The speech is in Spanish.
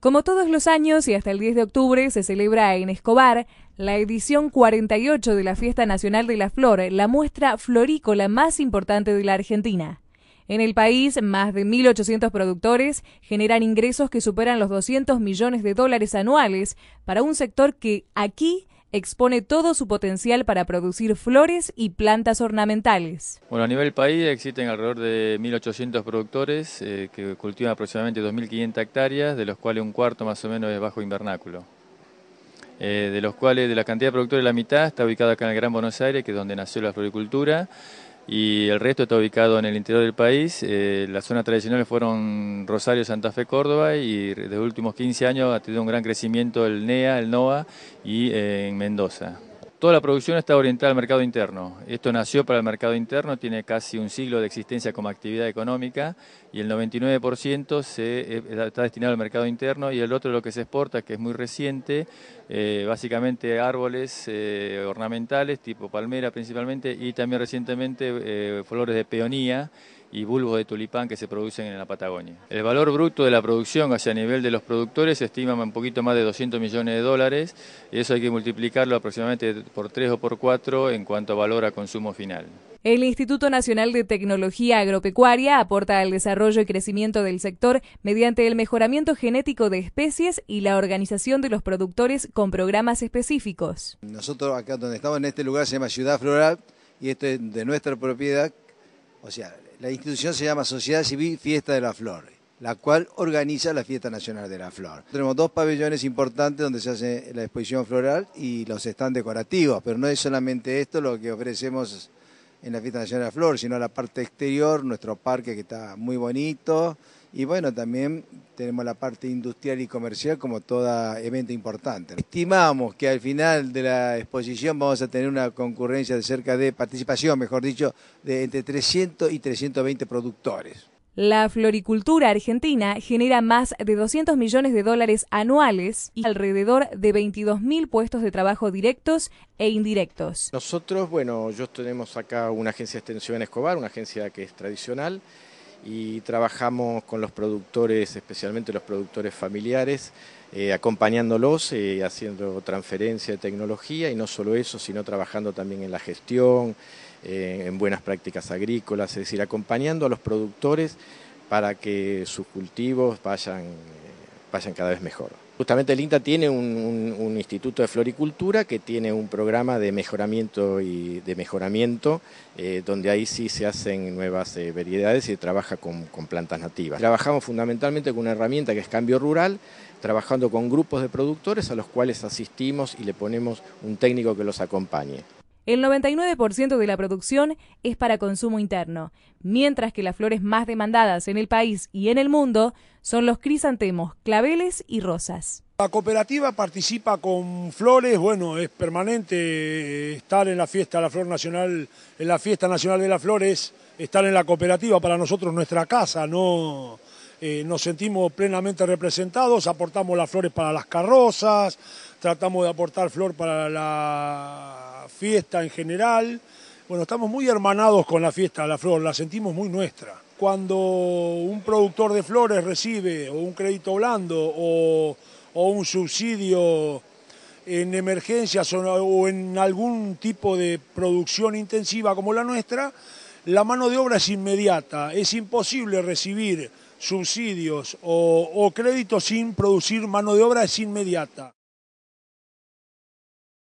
Como todos los años y hasta el 10 de octubre se celebra en Escobar la edición 48 de la Fiesta Nacional de la Flor, la muestra florícola más importante de la Argentina. En el país, más de 1.800 productores generan ingresos que superan los 200 millones de dólares anuales para un sector que aquí expone todo su potencial para producir flores y plantas ornamentales. Bueno, a nivel país existen alrededor de 1.800 productores eh, que cultivan aproximadamente 2.500 hectáreas, de los cuales un cuarto más o menos es bajo invernáculo. Eh, de los cuales de la cantidad de productores la mitad está ubicada acá en el Gran Buenos Aires, que es donde nació la floricultura, y el resto está ubicado en el interior del país. Eh, las zonas tradicionales fueron Rosario, Santa Fe, Córdoba y desde los últimos 15 años ha tenido un gran crecimiento el NEA, el NOA y eh, en Mendoza. Toda la producción está orientada al mercado interno. Esto nació para el mercado interno, tiene casi un siglo de existencia como actividad económica y el 99% se, eh, está destinado al mercado interno y el otro lo que se exporta, que es muy reciente, eh, básicamente árboles eh, ornamentales tipo palmera principalmente y también recientemente flores de peonía y bulbos de tulipán que se producen en la Patagonia. El valor bruto de la producción hacia nivel de los productores se estima un poquito más de 200 millones de dólares y eso hay que multiplicarlo aproximadamente por 3 o por 4 en cuanto a valor a consumo final. El Instituto Nacional de Tecnología Agropecuaria aporta al desarrollo y crecimiento del sector mediante el mejoramiento genético de especies y la organización de los productores con programas específicos. Nosotros acá donde estamos, en este lugar se llama Ciudad Floral y esto es de nuestra propiedad o sea, la institución se llama Sociedad Civil Fiesta de la Flor, la cual organiza la Fiesta Nacional de la Flor. Tenemos dos pabellones importantes donde se hace la exposición floral y los están decorativos, pero no es solamente esto lo que ofrecemos en la Fiesta Nacional de la Flor, sino la parte exterior, nuestro parque que está muy bonito, y bueno, también tenemos la parte industrial y comercial como toda evento importante. Estimamos que al final de la exposición vamos a tener una concurrencia de cerca de participación, mejor dicho, de entre 300 y 320 productores. La floricultura argentina genera más de 200 millones de dólares anuales y alrededor de 22.000 puestos de trabajo directos e indirectos. Nosotros, bueno, yo tenemos acá una agencia de extensión en Escobar, una agencia que es tradicional y trabajamos con los productores, especialmente los productores familiares, eh, acompañándolos, eh, haciendo transferencia de tecnología y no solo eso, sino trabajando también en la gestión, eh, en buenas prácticas agrícolas, es decir, acompañando a los productores para que sus cultivos vayan, vayan cada vez mejor. Justamente el INTA tiene un, instituto de floricultura que tiene un programa de mejoramiento y de mejoramiento eh, donde ahí sí se hacen nuevas eh, variedades y trabaja con, con, plantas nativas. Trabajamos fundamentalmente con una herramienta que es cambio rural, trabajando con grupos de productores a los cuales asistimos y le ponemos un técnico que los acompañe. El 99% de la producción es para consumo interno, mientras que las flores más demandadas en el país y en el mundo son los crisantemos, claveles y rosas. La cooperativa participa con flores, bueno, es permanente eh, estar en la fiesta de la flor nacional, en la fiesta nacional de las flores, estar en la cooperativa para nosotros nuestra casa, no eh, nos sentimos plenamente representados, aportamos las flores para las carrozas, tratamos de aportar flor para la fiesta en general. Bueno, estamos muy hermanados con la fiesta de la flor, la sentimos muy nuestra. Cuando un productor de flores recibe o un crédito blando o, un subsidio en emergencias o, en algún tipo de producción intensiva como la nuestra, la mano de obra es inmediata, es imposible recibir subsidios o créditos sin producir mano de obra, es inmediata.